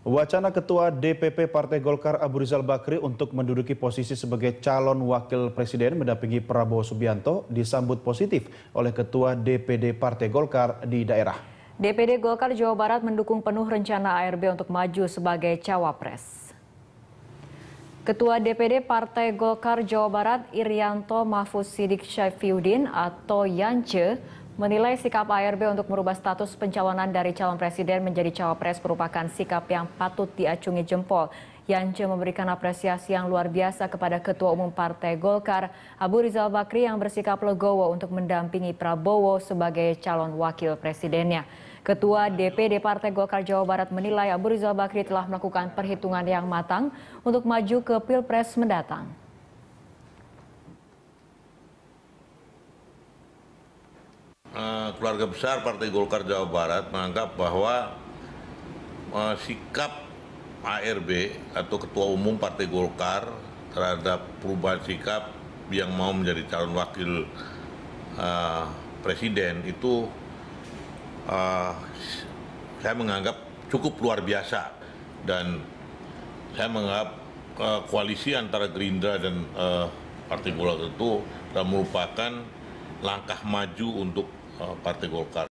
Wacana Ketua DPP Partai Golkar Abu Rizal Bakri untuk menduduki posisi sebagai calon wakil presiden mendampingi Prabowo Subianto disambut positif oleh Ketua DPD Partai Golkar di daerah. DPD Golkar Jawa Barat mendukung penuh rencana ARB untuk maju sebagai cawapres. Ketua DPD Partai Golkar Jawa Barat Irianto Mahfud Sidik Syafiuddin atau Yance menilai sikap ARB untuk merubah status pencalonan dari calon presiden menjadi cawapres merupakan sikap yang patut diacungi jempol. Yance memberikan apresiasi yang luar biasa kepada Ketua Umum Partai Golkar, Abu Rizal Bakri yang bersikap legowo untuk mendampingi Prabowo sebagai calon wakil presidennya. Ketua DPD Partai Golkar Jawa Barat menilai Abu Rizal Bakri telah melakukan perhitungan yang matang untuk maju ke Pilpres mendatang. Eh, keluarga besar Partai Golkar Jawa Barat menganggap bahwa eh, sikap ARB atau Ketua Umum Partai Golkar terhadap perubahan sikap yang mau menjadi calon wakil uh, presiden itu uh, saya menganggap cukup luar biasa dan saya menganggap uh, koalisi antara Gerindra dan uh, Partai Golkar itu merupakan langkah maju untuk parte Golcar.